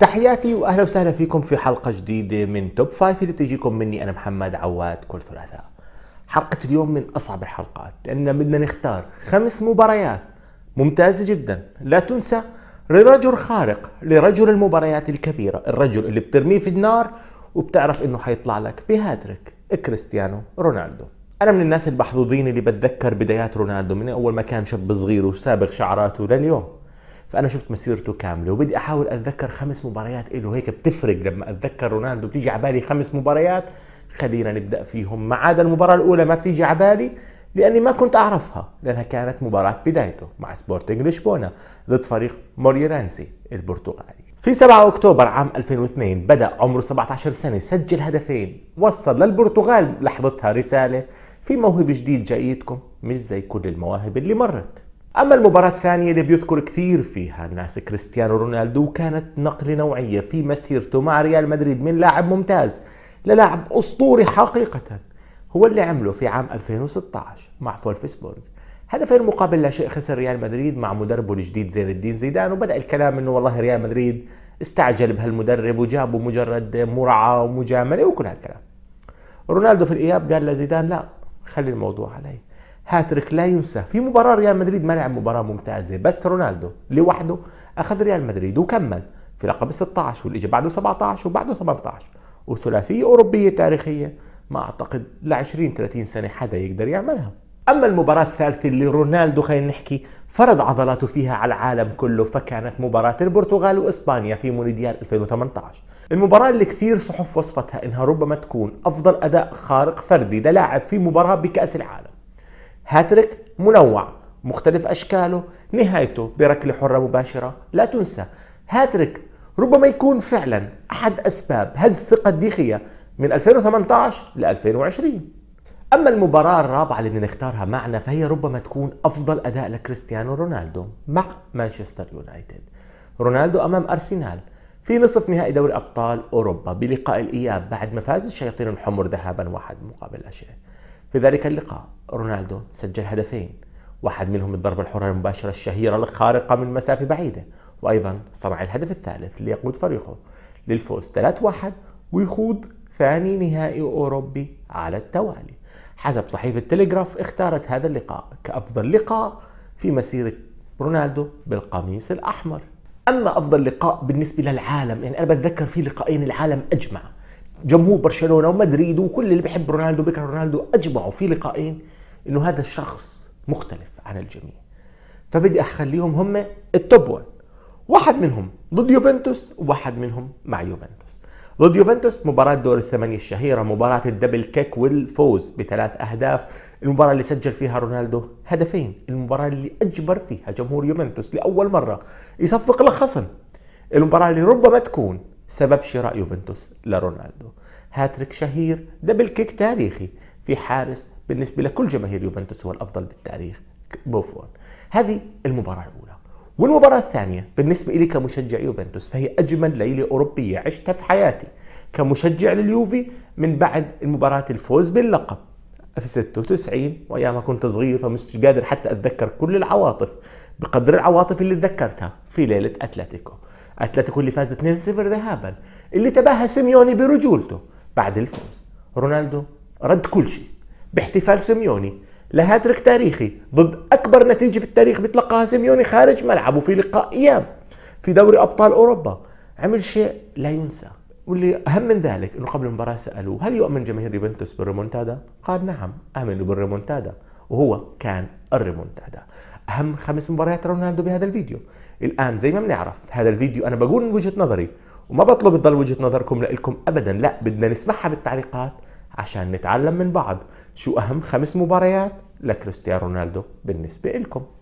تحياتي واهلا وسهلا فيكم في حلقه جديده من توب فايف اللي تجيكم مني انا محمد عواد كل ثلاثاء. حلقه اليوم من اصعب الحلقات لان بدنا نختار خمس مباريات ممتازه جدا، لا تنسى لرجل خارق، لرجل المباريات الكبيره، الرجل اللي بترميه في النار وبتعرف انه حيطلع لك بهاتريك، كريستيانو رونالدو. انا من الناس المحظوظين اللي بتذكر بدايات رونالدو من اول ما كان شاب صغير وسابق شعراته لليوم. فانا شفت مسيرته كامله وبدي احاول اتذكر خمس مباريات له هيك بتفرق لما اتذكر رونالدو بتيجي على بالي خمس مباريات خلينا نبدا فيهم ما عدا المباراه الاولى ما بتيجي على بالي لاني ما كنت اعرفها لانها كانت مباراه بدايته مع سبورتنج لشبونه ضد فريق موريرانسي البرتغالي في 7 اكتوبر عام 2002 بدا عمره 17 سنه سجل هدفين وصل للبرتغال لحظتها رساله في موهبه جديد جايتكم مش زي كل المواهب اللي مرت أما المباراة الثانية اللي بيذكر كثير فيها الناس كريستيانو رونالدو كانت نقلة نوعية في مسيرته مع ريال مدريد من لاعب ممتاز للاعب أسطوري حقيقة هو اللي عمله في عام 2016 مع فولفسبورغ هدفين مقابل لا شيء خسر ريال مدريد مع مدربه الجديد زين الدين زيدان وبدأ الكلام انه والله ريال مدريد استعجل بهالمدرب وجابه مجرد مرعى ومجامله وكل هالكلام رونالدو في الإياب قال لزيدان لا خلي الموضوع علي هاتريك لا ينسى في مباراه ريال مدريد ما لعب مباراه ممتازه بس رونالدو لوحده اخذ ريال مدريد وكمل في لقب 16 اجى بعده 17 وبعده 18 وثلاثيه اوروبيه تاريخيه ما اعتقد ل 20 30 سنه حدا يقدر يعملها اما المباراه الثالثه اللي رونالدو خلينا نحكي فرض عضلاته فيها على العالم كله فكانت مباراه البرتغال واسبانيا في مونديال 2018 المباراه اللي كثير صحف وصفتها انها ربما تكون افضل اداء خارق فردي للاعب في مباراه بكاس العالم هاتريك منوع مختلف أشكاله نهايته بركلة حرة مباشرة لا تنسى هاتريك ربما يكون فعلا أحد أسباب هز ثقة ديخية من 2018 ل 2020 أما المباراة الرابعة اللي بدنا نختارها معنا فهي ربما تكون أفضل أداء لكريستيانو رونالدو مع مانشستر يونايتد رونالدو أمام أرسنال في نصف نهائي دوري أبطال أوروبا بلقاء الإياب بعد ما فاز الشياطين الحمر ذهابا واحد مقابل اشياء في ذلك اللقاء رونالدو سجل هدفين واحد منهم الضربة الحرة المباشرة الشهيرة الخارقة من مسافة بعيدة وأيضا صنع الهدف الثالث ليقود فريقه للفوز 3-1 ويخوض ثاني نهائي أوروبي على التوالي حسب صحيفة تلغراف اختارت هذا اللقاء كأفضل لقاء في مسيرة رونالدو بالقميص الأحمر أما أفضل لقاء بالنسبة للعالم يعني أنا بتذكر في لقاءين العالم أجمع جمهور برشلونه ومدريد وكل اللي بيحب رونالدو بيكره رونالدو اجمعوا في لقائين انه هذا الشخص مختلف عن الجميع فبدي اخليهم هم التوب 1 واحد منهم ضد يوفنتوس وواحد منهم مع يوفنتوس ضد يوفنتوس مباراة دور الثمانية الشهيرة مباراة الدبل كيك والفوز بثلاث أهداف المباراة اللي سجل فيها رونالدو هدفين المباراة اللي أجبر فيها جمهور يوفنتوس لأول مرة يصفق لخصم المباراة اللي ربما تكون سبب شراء يوفنتوس لرونالدو هاتريك شهير دبل كيك تاريخي في حارس بالنسبة لكل جماهير يوفنتوس هو الأفضل بالتاريخ بوفون هذه المباراة الأولى والمباراة الثانية بالنسبة لي كمشجع يوفنتوس فهي أجمل ليلة أوروبية عشتها في حياتي كمشجع لليوفي من بعد مباراة الفوز باللقب في 96 وايامها كنت صغير فمش قادر حتى اتذكر كل العواطف بقدر العواطف اللي تذكرتها في ليله اتلتيكو اتلتيكو اللي فاز 2-0 ذهابا اللي تباهى سيميوني برجولته بعد الفوز رونالدو رد كل شيء باحتفال سيميوني لهاتريك تاريخي ضد اكبر نتيجه في التاريخ بيتلقاها سيميوني خارج ملعبه في لقاء اياب في دوري ابطال اوروبا عمل شيء لا ينسى واللي اهم من ذلك انه قبل المباراه سالوه هل يؤمن جماهير يوفنتوس بالريمونتادا؟ قال نعم امنوا بالريمونتادا وهو كان الريمونتادا اهم خمس مباريات رونالدو بهذا الفيديو الان زي ما بنعرف هذا الفيديو انا بقول من وجهه نظري وما بطلب تضل وجهه نظركم لكم ابدا لا بدنا نسمعها بالتعليقات عشان نتعلم من بعض شو اهم خمس مباريات لكريستيانو رونالدو بالنسبه لكم